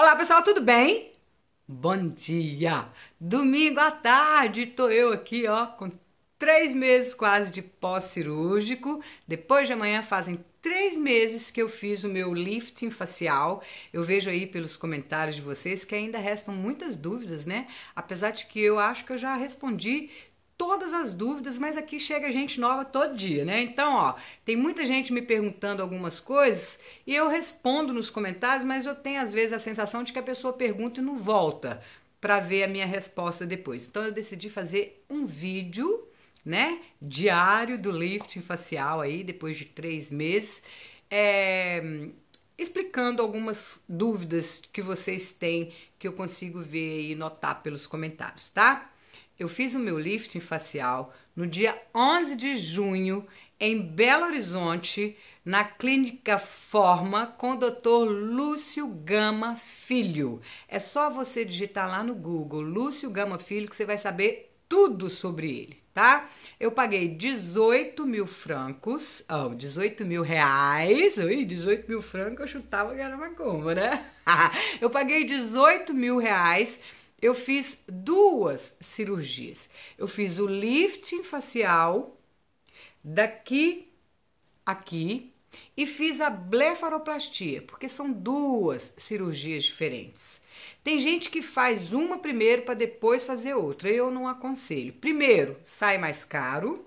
Olá pessoal, tudo bem? Bom dia! Domingo à tarde, tô eu aqui, ó, com três meses quase de pós-cirúrgico. Depois de amanhã fazem três meses que eu fiz o meu lifting facial. Eu vejo aí pelos comentários de vocês que ainda restam muitas dúvidas, né? Apesar de que eu acho que eu já respondi todas as dúvidas, mas aqui chega gente nova todo dia, né? Então, ó, tem muita gente me perguntando algumas coisas e eu respondo nos comentários, mas eu tenho às vezes a sensação de que a pessoa pergunta e não volta para ver a minha resposta depois. Então, eu decidi fazer um vídeo, né, diário do lifting facial aí, depois de três meses, é, explicando algumas dúvidas que vocês têm que eu consigo ver e notar pelos comentários, tá? Eu fiz o meu lifting facial no dia 11 de junho em Belo Horizonte, na clínica Forma com o Dr. Lúcio Gama Filho. É só você digitar lá no Google Lúcio Gama Filho que você vai saber tudo sobre ele, tá? Eu paguei 18 mil francos, oh, 18 mil reais, ui, 18 mil francos eu chutava que era uma goma, né? eu paguei 18 mil reais eu fiz duas cirurgias. Eu fiz o lifting facial daqui aqui e fiz a blefaroplastia, porque são duas cirurgias diferentes. Tem gente que faz uma primeiro para depois fazer outra. Eu não aconselho. Primeiro, sai mais caro,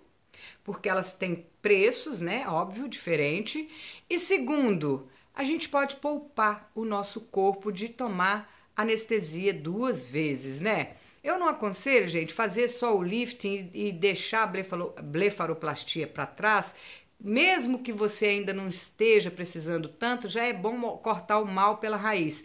porque elas têm preços, né? Óbvio, diferente. E segundo, a gente pode poupar o nosso corpo de tomar anestesia duas vezes, né? Eu não aconselho, gente, fazer só o lifting e deixar a blefaroplastia para trás. Mesmo que você ainda não esteja precisando tanto, já é bom cortar o mal pela raiz.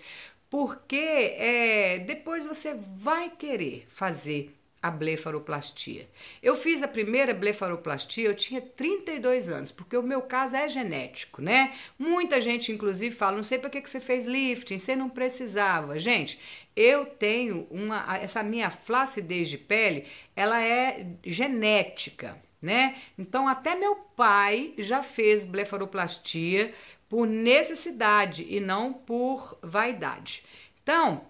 Porque é, depois você vai querer fazer a blefaroplastia. Eu fiz a primeira blefaroplastia, eu tinha 32 anos, porque o meu caso é genético, né? Muita gente, inclusive, fala, não sei para que, que você fez lifting, você não precisava. Gente, eu tenho uma, essa minha flacidez de pele, ela é genética, né? Então, até meu pai já fez blefaroplastia por necessidade e não por vaidade. Então,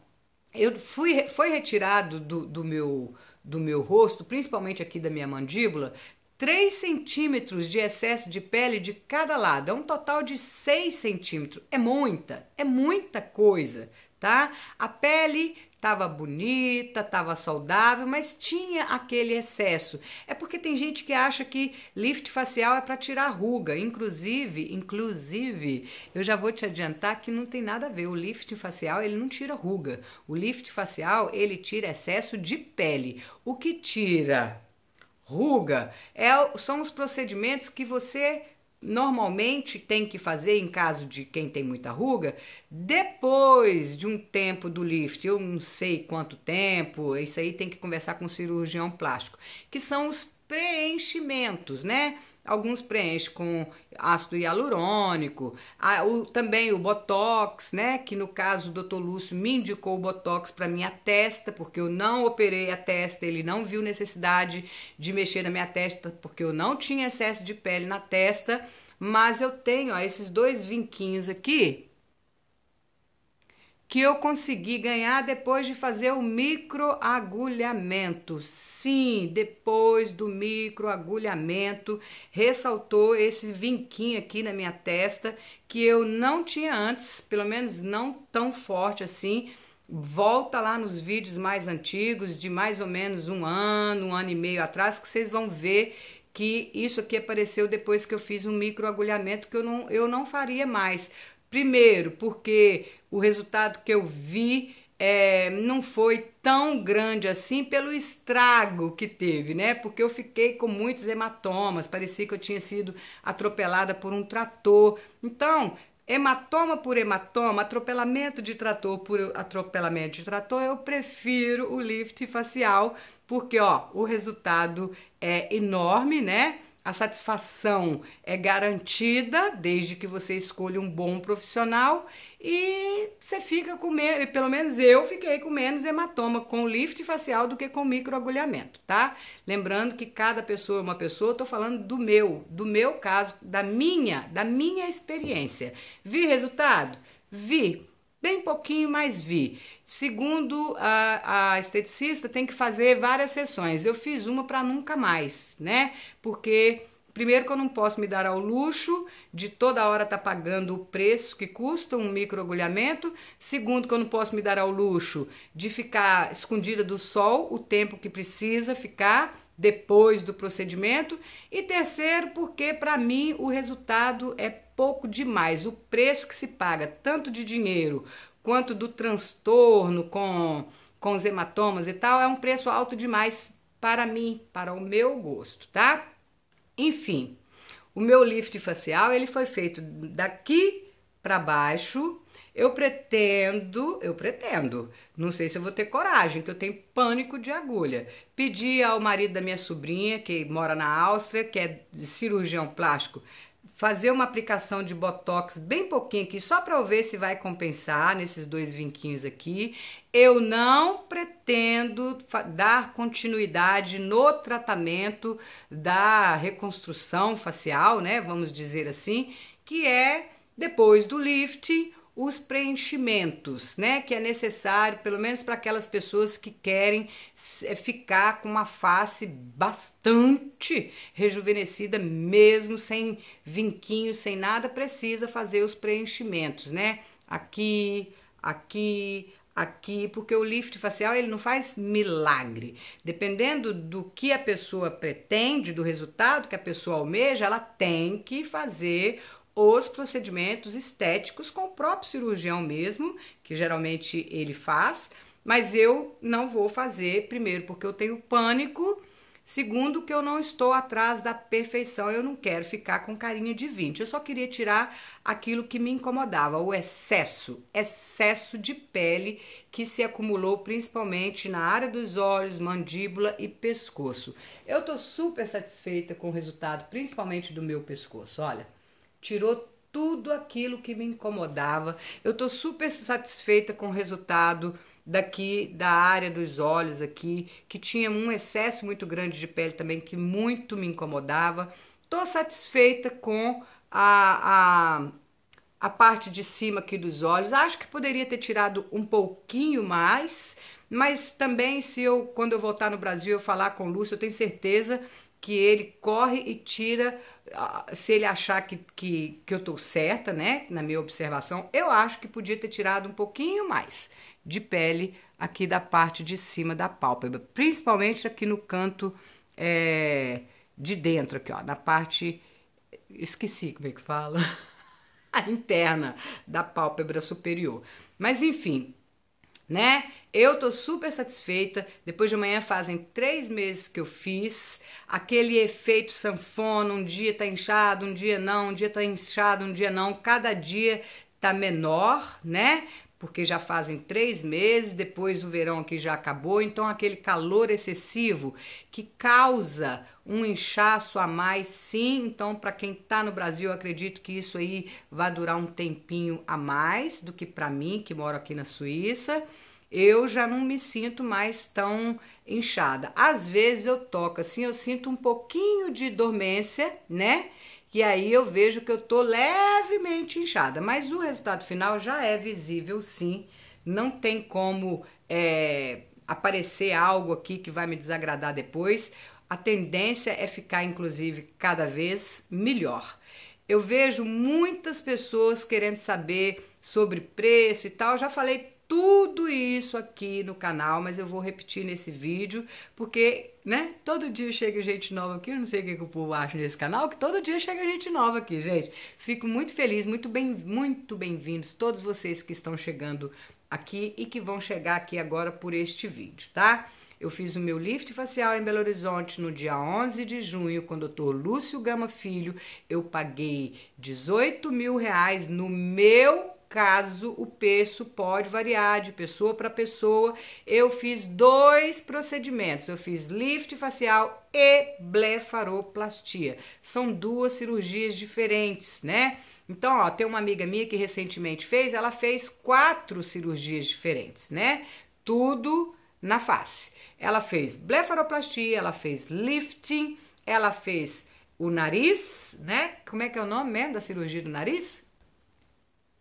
eu fui, foi retirado do, do meu do meu rosto, principalmente aqui da minha mandíbula, 3 centímetros de excesso de pele de cada lado, é um total de 6 centímetros. É muita, é muita coisa, tá? A pele Tava bonita, tava saudável, mas tinha aquele excesso. É porque tem gente que acha que lift facial é para tirar ruga. Inclusive, inclusive, eu já vou te adiantar que não tem nada a ver. O lift facial, ele não tira ruga. O lift facial, ele tira excesso de pele. O que tira ruga é, são os procedimentos que você normalmente tem que fazer em caso de quem tem muita ruga, depois de um tempo do lift, eu não sei quanto tempo, isso aí tem que conversar com o cirurgião plástico, que são os preenchimentos, né? Alguns preenchem com ácido hialurônico, a, ah, o, também o Botox, né? Que no caso o doutor Lúcio me indicou o Botox para minha testa, porque eu não operei a testa, ele não viu necessidade de mexer na minha testa, porque eu não tinha excesso de pele na testa, mas eu tenho ó, esses dois vinquinhos aqui que eu consegui ganhar depois de fazer o microagulhamento. Sim, depois do microagulhamento, ressaltou esse vinquinho aqui na minha testa que eu não tinha antes, pelo menos não tão forte assim. Volta lá nos vídeos mais antigos, de mais ou menos um ano, um ano e meio atrás, que vocês vão ver que isso aqui apareceu depois que eu fiz um microagulhamento que eu não, eu não faria mais. Primeiro, porque o resultado que eu vi é, não foi tão grande assim pelo estrago que teve, né? Porque eu fiquei com muitos hematomas, parecia que eu tinha sido atropelada por um trator. Então, hematoma por hematoma, atropelamento de trator por atropelamento de trator, eu prefiro o lift facial, porque ó, o resultado é enorme, né? A satisfação é garantida desde que você escolha um bom profissional e você fica com menos, pelo menos eu fiquei com menos hematoma com lift facial do que com microagulhamento, tá? Lembrando que cada pessoa é uma pessoa, tô falando do meu, do meu caso, da minha, da minha experiência. Vi resultado? Vi bem pouquinho, mas vi. Segundo a, a esteticista, tem que fazer várias sessões. Eu fiz uma para nunca mais, né? Porque Primeiro que eu não posso me dar ao luxo de toda hora estar tá pagando o preço que custa um microagulhamento. Segundo que eu não posso me dar ao luxo de ficar escondida do sol o tempo que precisa ficar depois do procedimento. E terceiro, porque para mim o resultado é pouco demais. O preço que se paga, tanto de dinheiro quanto do transtorno com, com os hematomas e tal, é um preço alto demais para mim, para o meu gosto, tá? Enfim, o meu lift facial ele foi feito daqui para baixo eu pretendo, eu pretendo, não sei se eu vou ter coragem, que eu tenho pânico de agulha. Pedi ao marido da minha sobrinha, que mora na Áustria, que é cirurgião plástico, fazer uma aplicação de botox bem pouquinho aqui, só para eu ver se vai compensar nesses dois vinquinhos aqui. Eu não pretendo dar continuidade no tratamento da reconstrução facial, né? Vamos dizer assim, que é depois do lifting os preenchimentos, né, que é necessário, pelo menos para aquelas pessoas que querem eh, ficar com uma face bastante rejuvenescida, mesmo sem vinquinho, sem nada, precisa fazer os preenchimentos, né? Aqui, aqui, aqui, porque o lift facial ele não faz milagre. Dependendo do que a pessoa pretende, do resultado que a pessoa almeja, ela tem que fazer os procedimentos estéticos com o próprio cirurgião mesmo, que geralmente ele faz, mas eu não vou fazer, primeiro, porque eu tenho pânico, segundo, que eu não estou atrás da perfeição, eu não quero ficar com carinha de 20. Eu só queria tirar aquilo que me incomodava, o excesso, excesso de pele que se acumulou principalmente na área dos olhos, mandíbula e pescoço. Eu tô super satisfeita com o resultado, principalmente do meu pescoço, olha tirou tudo aquilo que me incomodava. Eu estou super satisfeita com o resultado daqui da área dos olhos aqui, que tinha um excesso muito grande de pele também que muito me incomodava. Tô satisfeita com a, a, a parte de cima aqui dos olhos. Acho que poderia ter tirado um pouquinho mais, mas também se eu quando eu voltar no Brasil eu falar com o Lúcio, eu tenho certeza que ele corre e tira, se ele achar que, que, que eu estou certa, né, na minha observação, eu acho que podia ter tirado um pouquinho mais de pele aqui da parte de cima da pálpebra, principalmente aqui no canto é, de dentro, aqui ó, na parte, esqueci como é que fala, a interna da pálpebra superior. Mas enfim, né? Eu tô super satisfeita. Depois de amanhã fazem três meses que eu fiz. Aquele efeito sanfona, um dia tá inchado, um dia não, um dia tá inchado, um dia não. Cada dia tá menor, né? porque já fazem três meses, depois o verão aqui já acabou, então aquele calor excessivo que causa um inchaço a mais, sim. Então, para quem está no Brasil, acredito que isso aí vai durar um tempinho a mais do que para mim, que moro aqui na Suíça. Eu já não me sinto mais tão inchada. Às vezes eu toco assim, eu sinto um pouquinho de dormência, né? E aí eu vejo que eu tô levemente inchada, mas o resultado final já é visível sim. Não tem como é, aparecer algo aqui que vai me desagradar depois. A tendência é ficar, inclusive, cada vez melhor. Eu vejo muitas pessoas querendo saber sobre preço e tal. Eu já falei tudo isso aqui no canal, mas eu vou repetir nesse vídeo, porque, né, todo dia chega gente nova aqui, eu não sei o que, o povo acha nesse canal, que todo dia chega gente nova aqui, gente. Fico muito feliz, muito bem, muito bem-vindos todos vocês que estão chegando aqui e que vão chegar aqui agora por este vídeo, tá? Eu fiz o meu lift facial em Belo Horizonte no dia 11 de junho com o Dr. Lúcio Gama Filho. Eu paguei 18 mil reais no meu caso o peso pode variar de pessoa para pessoa. Eu fiz dois procedimentos, eu fiz lift facial e blefaroplastia. São duas cirurgias diferentes, né? Então, ó, tem uma amiga minha que recentemente fez, ela fez quatro cirurgias diferentes, né? Tudo na face. Ela fez blefaroplastia, ela fez lifting, ela fez o nariz, né? Como é que é o nome mesmo da cirurgia do nariz?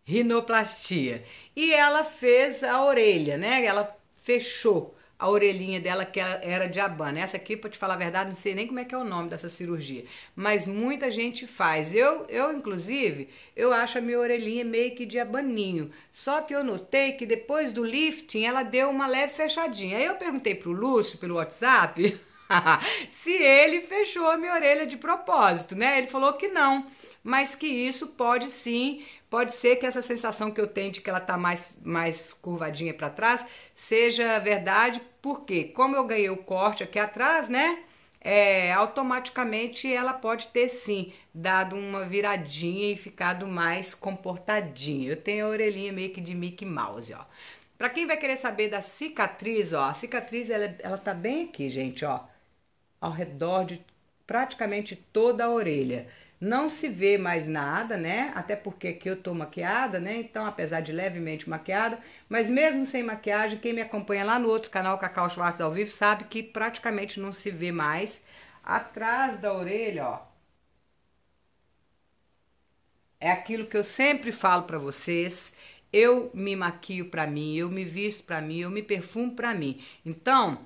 rinoplastia. E ela fez a orelha, né? Ela fechou a orelhinha dela que era de abano. Essa aqui, para te falar a verdade, não sei nem como é que é o nome dessa cirurgia, mas muita gente faz. Eu, eu inclusive, eu acho a minha orelhinha meio que de abaninho. Só que eu notei que depois do lifting ela deu uma leve fechadinha. Aí eu perguntei pro Lúcio pelo WhatsApp se ele fechou a minha orelha de propósito, né? Ele falou que não mas que isso pode sim, pode ser que essa sensação que eu tenho de que ela está mais, mais curvadinha para trás seja verdade, porque como eu ganhei o corte aqui atrás, né? É, automaticamente ela pode ter sim dado uma viradinha e ficado mais comportadinha. Eu tenho a orelhinha meio que de Mickey Mouse, ó. Pra quem vai querer saber da cicatriz, ó, a cicatriz ela, ela tá bem aqui, gente, ó, ao redor de praticamente toda a orelha. Não se vê mais nada, né? Até porque aqui eu tô maquiada, né? Então, apesar de levemente maquiada, mas mesmo sem maquiagem, quem me acompanha lá no outro canal, Cacau Schwartz ao vivo, sabe que praticamente não se vê mais. Atrás da orelha, ó. É aquilo que eu sempre falo para vocês. Eu me maquio para mim, eu me visto para mim, eu me perfumo para mim. Então,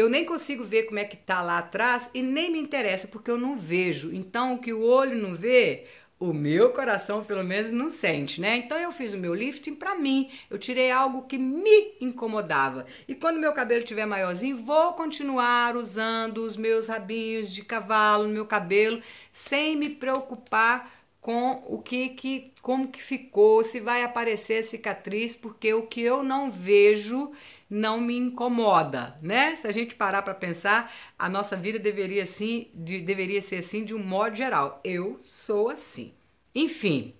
eu nem consigo ver como é que tá lá atrás e nem me interessa porque eu não vejo. Então, o que o olho não vê, o meu coração pelo menos não sente, né? Então eu fiz o meu lifting para mim. Eu tirei algo que me incomodava. E quando meu cabelo estiver maiorzinho, vou continuar usando os meus rabinhos de cavalo no meu cabelo sem me preocupar com o que, que como que ficou, se vai aparecer cicatriz, porque o que eu não vejo não me incomoda, né? Se a gente parar para pensar, a nossa vida deveria assim, de, deveria ser assim de um modo geral. Eu sou assim. Enfim,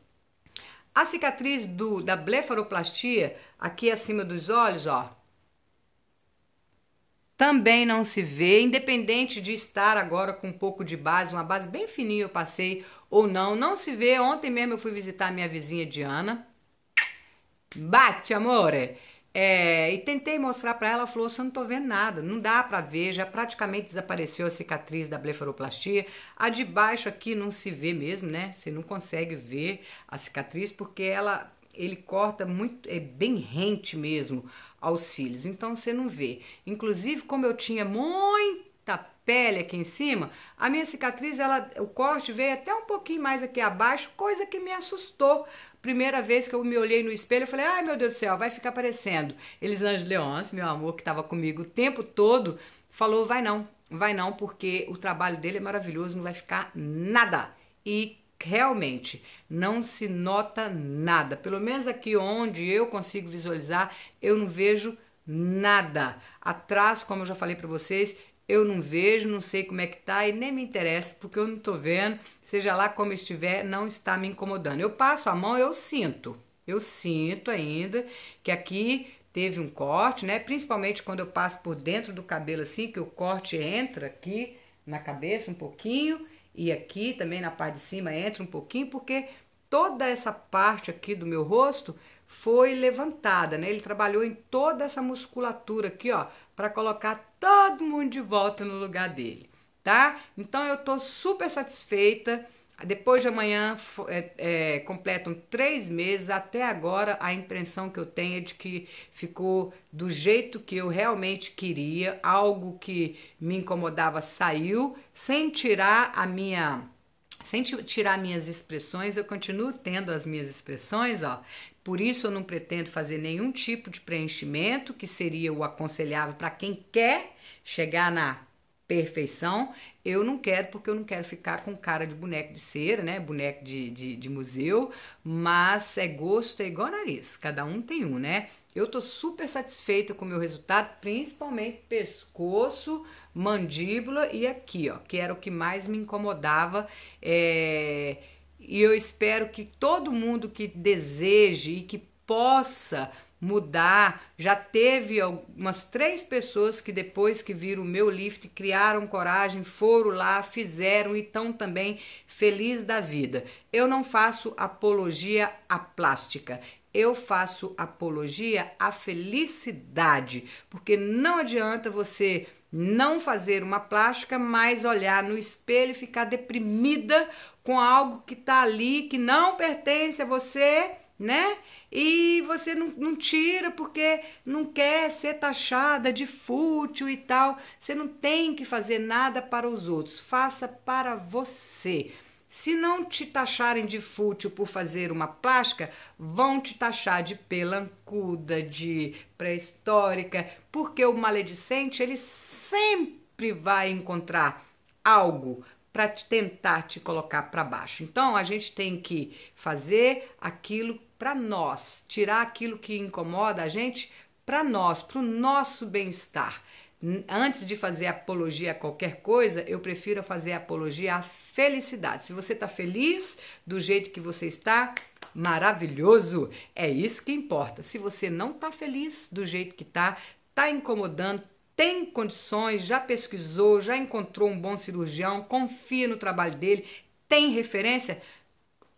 a cicatriz do, da blefaroplastia aqui acima dos olhos, ó, também não se vê, independente de estar agora com um pouco de base, uma base bem fininha eu passei ou não, não se vê. Ontem mesmo eu fui visitar a minha vizinha Diana. Bate, amore! É, e tentei mostrar para ela, falou: "Você não tô vendo nada, não dá para ver, já praticamente desapareceu a cicatriz da blefaroplastia. A de baixo aqui não se vê mesmo, né? Você não consegue ver a cicatriz porque ela ele corta muito, é bem rente mesmo aos cílios, então você não vê. Inclusive, como eu tinha muita pele aqui em cima, a minha cicatriz, ela, o corte veio até um pouquinho mais aqui abaixo, coisa que me assustou, Primeira vez que eu me olhei no espelho, eu falei: ai meu Deus do céu, vai ficar aparecendo. Elisângela Leonce, meu amor, que estava comigo o tempo todo, falou: vai não, vai não, porque o trabalho dele é maravilhoso, não vai ficar nada. E realmente não se nota nada. Pelo menos aqui onde eu consigo visualizar, eu não vejo nada. Atrás, como eu já falei para vocês, eu não vejo, não sei como é que tá e nem me interessa porque eu não tô vendo, seja lá como estiver, não está me incomodando. Eu passo a mão, eu sinto. Eu sinto ainda que aqui teve um corte, né? Principalmente quando eu passo por dentro do cabelo assim, que o corte entra aqui na cabeça um pouquinho e aqui também na parte de cima entra um pouquinho, porque toda essa parte aqui do meu rosto foi levantada, né? Ele trabalhou em toda essa musculatura aqui, ó, para colocar todo mundo de volta no lugar dele, tá? Então eu tô super satisfeita. Depois de amanhã é, é, completam três meses. Até agora, a impressão que eu tenho é de que ficou do jeito que eu realmente queria. Algo que me incomodava saiu, sem tirar a minha. Sem tirar minhas expressões, eu continuo tendo as minhas expressões, ó. Por isso, eu não pretendo fazer nenhum tipo de preenchimento, que seria o aconselhável para quem quer chegar na perfeição. Eu não quero, porque eu não quero ficar com cara de boneco de cera, né? Boneco de, de, de museu. Mas é gosto, é igual nariz. Cada um tem um, né? Eu tô super satisfeita com o meu resultado, principalmente pescoço, mandíbula e aqui, ó, que era o que mais me incomodava. É e eu espero que todo mundo que deseje e que possa mudar. Já teve algumas três pessoas que depois que viram o meu lift criaram coragem, foram lá, fizeram e estão também felizes da vida. Eu não faço apologia à plástica. Eu faço apologia à felicidade, porque não adianta você não fazer uma plástica, mas olhar no espelho e ficar deprimida com algo que tá ali, que não pertence a você, né? E você não, não tira porque não quer ser taxada de fútil e tal. Você não tem que fazer nada para os outros, faça para você. Se não te taxarem de fútil por fazer uma plástica, vão te taxar de pelancuda, de pré-histórica, porque o maledicente ele sempre vai encontrar algo para tentar te colocar para baixo. Então a gente tem que fazer aquilo para nós, tirar aquilo que incomoda a gente para nós, para o nosso bem-estar. Antes de fazer apologia a qualquer coisa, eu prefiro fazer apologia à felicidade. Se você está feliz do jeito que você está, maravilhoso, é isso que importa. Se você não está feliz do jeito que está, está incomodando, tem condições, já pesquisou, já encontrou um bom cirurgião, confia no trabalho dele, tem referência,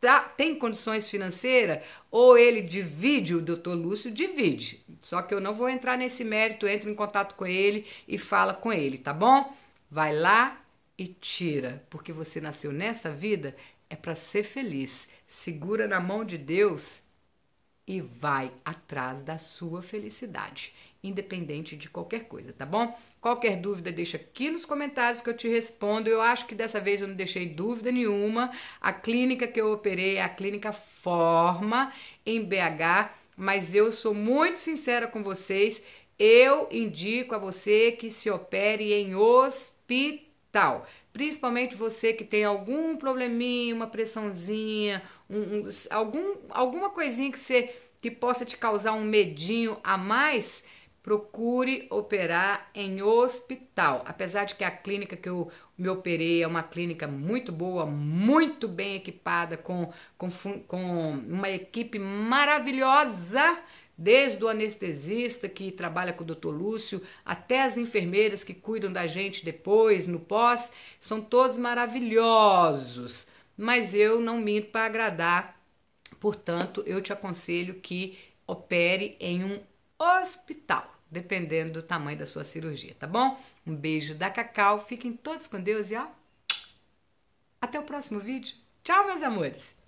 tá, tem condições financeiras, ou ele divide, o doutor Lúcio divide. Só que eu não vou entrar nesse mérito, entra em contato com ele e fala com ele, tá bom? Vai lá e tira, porque você nasceu nessa vida é para ser feliz. Segura na mão de Deus e vai atrás da sua felicidade independente de qualquer coisa, tá bom? Qualquer dúvida, deixa aqui nos comentários que eu te respondo. Eu acho que dessa vez eu não deixei dúvida nenhuma. A clínica que eu operei é a clínica Forma em BH, mas eu sou muito sincera com vocês. Eu indico a você que se opere em hospital. Principalmente você que tem algum probleminha, uma pressãozinha, um, um, algum, alguma coisinha que, você, que possa te causar um medinho a mais, procure operar em hospital. Apesar de que a clínica que eu me operei é uma clínica muito boa, muito bem equipada, com, com, com uma equipe maravilhosa. Desde o anestesista que trabalha com o doutor Lúcio, até as enfermeiras que cuidam da gente depois, no pós, são todos maravilhosos. Mas eu não minto para agradar, portanto, eu te aconselho que opere em um hospital dependendo do tamanho da sua cirurgia, tá bom? Um beijo da Cacau, fiquem todos com Deus e ó, até o próximo vídeo. Tchau, meus amores!